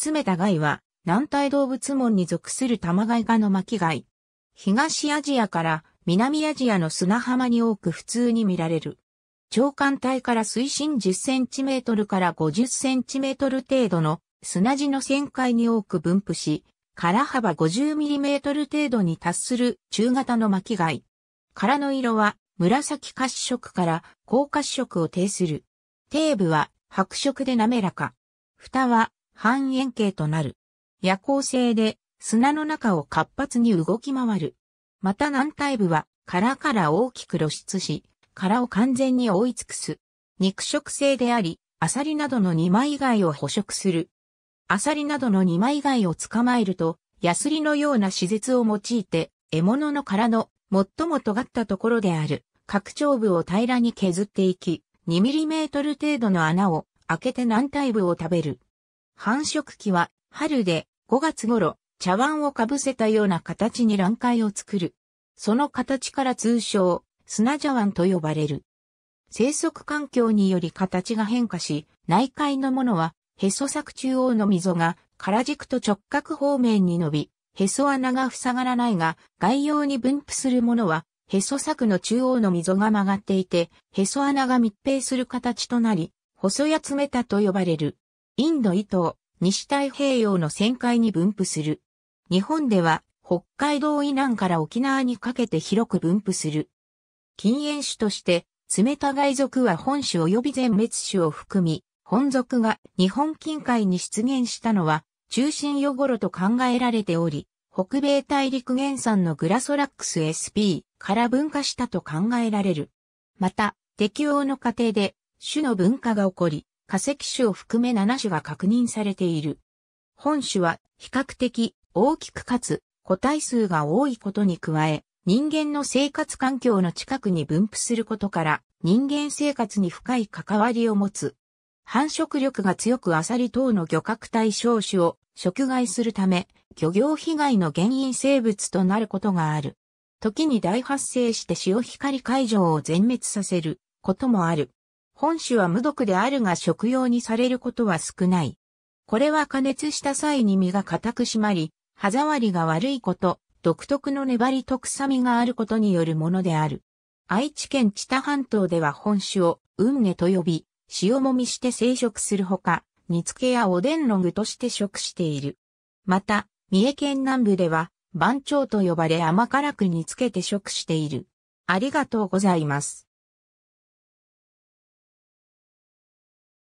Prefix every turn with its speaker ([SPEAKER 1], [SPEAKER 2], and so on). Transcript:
[SPEAKER 1] 詰めた貝は、南体動物門に属する玉貝科の巻貝。東アジアから南アジアの砂浜に多く普通に見られる。長官体から水深10センチメートルから50センチメートル程度の砂地の旋回に多く分布し、殻幅50ミリメートル程度に達する中型の巻貝。殻の色は紫褐色から高褐色を呈する。底部は白色で滑らか。蓋は半円形となる。夜行性で砂の中を活発に動き回る。また軟体部は殻から大きく露出し、殻を完全に覆い尽くす。肉食性であり、アサリなどの二枚貝を捕食する。アサリなどの二枚貝を捕まえると、ヤスリのような施設を用いて、獲物の殻の最も尖ったところである、拡張部を平らに削っていき、2ミリメートル程度の穴を開けて軟体部を食べる。繁殖期は春で5月頃茶碗をかぶせたような形に卵塊を作る。その形から通称砂茶碗と呼ばれる。生息環境により形が変化し、内海のものはへそ作中央の溝が空軸と直角方面に伸び、へそ穴が塞がらないが、概要に分布するものは、へそ柵の中央の溝が曲がっていて、へそ穴が密閉する形となり、細や詰めたと呼ばれる。インド伊東、西太平洋の旋回に分布する。日本では、北海道以南から沖縄にかけて広く分布する。禁煙種として、冷た外属は本種及び全滅種を含み、本属が日本近海に出現したのは、中心夜頃と考えられており、北米大陸原産のグラソラックス SP から分化したと考えられる。また、適応の過程で種の分化が起こり、化石種を含め7種が確認されている。本種は比較的大きくかつ個体数が多いことに加え、人間の生活環境の近くに分布することから人間生活に深い関わりを持つ。繁殖力が強くアサリ等の漁獲対象種を食害するため、漁業被害の原因生物となることがある。時に大発生して潮光海上を全滅させることもある。本種は無毒であるが食用にされることは少ない。これは加熱した際に身が固く締まり、歯触りが悪いこと、独特の粘りと臭みがあることによるものである。愛知県知多半島では本種を運下と呼び、塩もみして生殖するほか、煮付けやおでんの具として食している。また、三重県南部では、番長と呼ばれ甘辛く煮付けて食している。ありがとうございます。